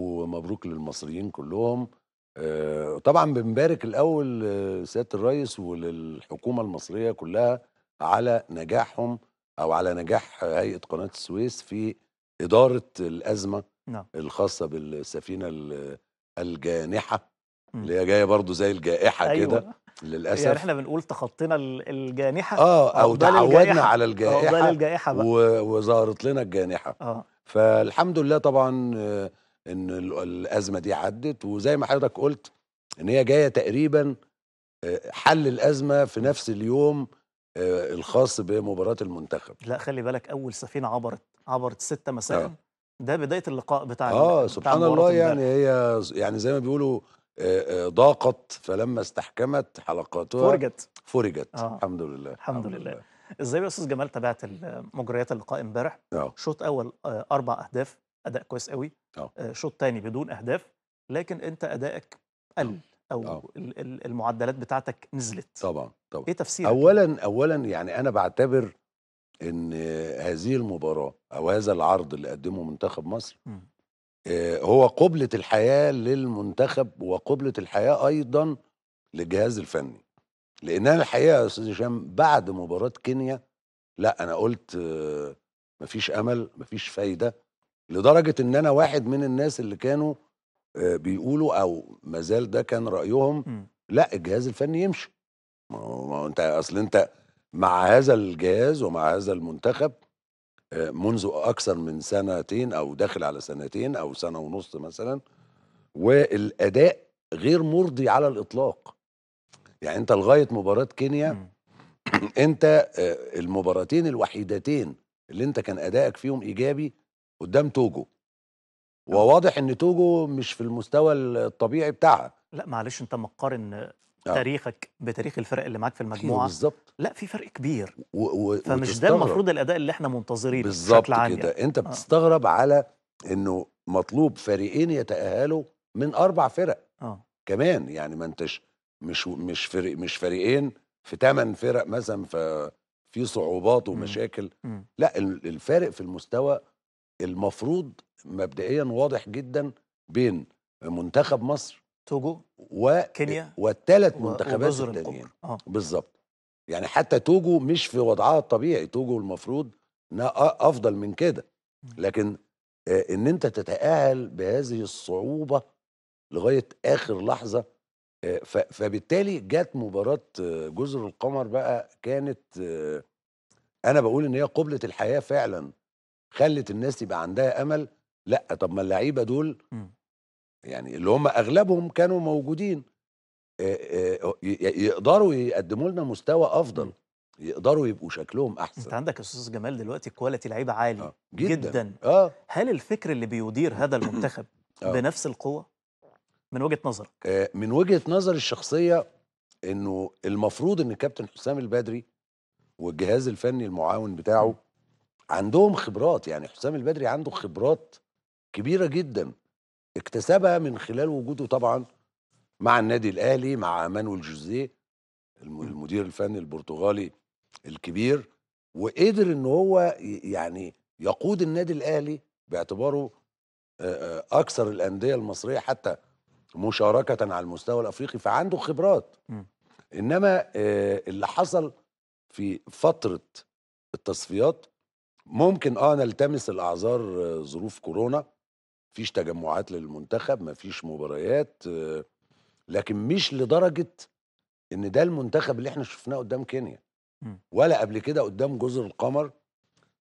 مبروك ومبروك للمصريين كلهم آه، طبعا بنبارك الاول آه، سياده الرئيس وللحكومه المصريه كلها على نجاحهم او على نجاح هيئه قناه السويس في اداره الازمه نعم. الخاصه بالسفينه الجانحه اللي هي جايه برضو زي الجائحه أيوة. كده يعني للاسف يعني احنا بنقول تخطينا الجانحه اه او تعودنا على الجائحه الجائحه بقى وظهرت لنا الجانحه اه فالحمد لله طبعا آه، ان الازمه دي عدت وزي ما حضرتك قلت ان هي جايه تقريبا حل الازمه في نفس اليوم الخاص بمباراه المنتخب لا خلي بالك اول سفينه عبرت عبرت ستة مساء آه. ده بدايه اللقاء بتاع اه سبحان بتاع الله يعني هي يعني زي ما بيقولوا ضاقت فلما استحكمت حلقاتها فرجت فرجت آه. الحمد لله الحمد, لله. لله ازاي يا استاذ جمال تابعت مجريات اللقاء امبارح؟ آه. شوط اول اربع اهداف اداء كويس قوي آه. آه، شوط تاني بدون اهداف لكن انت ادائك قل آه، او أوه. المعدلات بتاعتك نزلت طبعا طبعا ايه تفسيرك اولا اولا يعني انا بعتبر ان هذه المباراه او هذا العرض اللي قدمه منتخب مصر م. إمم. هو قبلة الحياة للمنتخب وقبلة الحياة أيضا للجهاز الفني لأن أنا الحقيقة يا أستاذ هشام بعد مباراة كينيا لا أنا قلت مفيش أمل مفيش فايدة لدرجه ان انا واحد من الناس اللي كانوا آه، بيقولوا او ما زال ده كان رايهم لا الجهاز الفني يمشي ما هو انت اصل انت مع هذا الجهاز ومع هذا المنتخب آه، منذ اكثر من سنتين او داخل على سنتين او سنه ونص مثلا والاداء غير مرضي على الاطلاق يعني انت لغايه مباراه كينيا انت آه، المباراتين الوحيدتين اللي انت كان ادائك فيهم ايجابي قدام توجو آه. وواضح ان توجو مش في المستوى الطبيعي بتاعها لا معلش انت مقارن تقارن آه. تاريخك بتاريخ الفرق اللي معاك في المجموعه بالظبط لا في فرق كبير و و فمش ده المفروض الاداء اللي احنا منتظرينه بالظبط كده يعني. انت آه. بتستغرب آه. على انه مطلوب فريقين يتاهلوا من اربع فرق آه. كمان يعني ما انتش مش مش فريق مش فريقين في ثمان فرق مثلا في في صعوبات امم. ومشاكل مم. مم. لا الفارق في المستوى المفروض مبدئيا واضح جدا بين منتخب مصر توجو و كينيا والثلاث منتخبات التانيين آه. بالظبط يعني حتى توجو مش في وضعها الطبيعي توجو المفروض انها افضل من كده لكن آه، ان انت تتاهل بهذه الصعوبه لغايه اخر لحظه آه، فبالتالي جت مباراه آه، جزر القمر بقى كانت انا بقول ان هي قبله الحياه فعلا خلت الناس يبقى عندها امل لا طب ما اللعيبه دول إمم. يعني اللي هم اغلبهم كانوا موجودين يقدروا يقدموا لنا مستوى افضل إمم. يقدروا يبقوا شكلهم احسن انت عندك استاذ جمال دلوقتي كواليتي لعيبه عالي آه. جدا, جداً. آه. هل الفكر اللي بيدير هذا المنتخب آه. بنفس القوه من وجهه نظرك آه من وجهه نظري الشخصيه انه المفروض ان كابتن حسام البدري والجهاز الفني المعاون بتاعه إمم. عندهم خبرات يعني حسام البدري عنده خبرات كبيره جدا اكتسبها من خلال وجوده طبعا مع النادي الاهلي مع مانويل جوزيه المدير الفني البرتغالي الكبير وقدر ان هو يعني يقود النادي الاهلي باعتباره اكثر الانديه المصريه حتى مشاركه على المستوى الافريقي فعنده خبرات انما اللي حصل في فتره التصفيات ممكن اه نلتمس الاعذار آه، ظروف كورونا مفيش تجمعات للمنتخب مفيش مباريات آه، لكن مش لدرجه ان ده المنتخب اللي احنا شفناه قدام كينيا ولا قبل كده قدام جزر القمر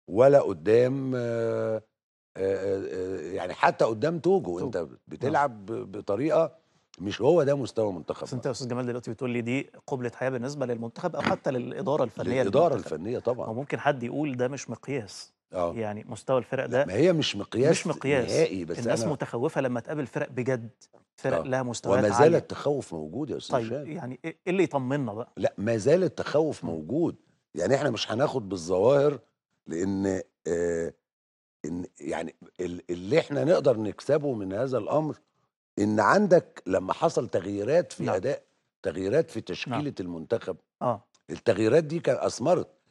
ولا قدام آه، يعني حتى قدام توجو انت بتلعب بطريقه مش هو ده مستوى منتخب بس انت يا استاذ جمال دلوقتي بتقول لي دي قبله حياه بالنسبه للمنتخب او حتى للاداره الفنيه للاداره الفنيه طبعا او ممكن حد يقول ده مش مقياس اه يعني مستوى الفرق ده ما هي مش مقياس مش مقياس نهائي بس الناس أنا... متخوفه لما تقابل فرق بجد فرق أوه. لها عالي وما زال التخوف موجود يا استاذ طيب شان. يعني ايه, إيه اللي يطمنا بقى لا ما زال التخوف موجود يعني احنا مش هناخد بالظواهر لان آه إن يعني اللي احنا نقدر نكسبه من هذا الامر ان عندك لما حصل تغييرات في نعم. اداء تغييرات في نعم. تشكيله نعم. المنتخب اه التغييرات دي كان اثمرت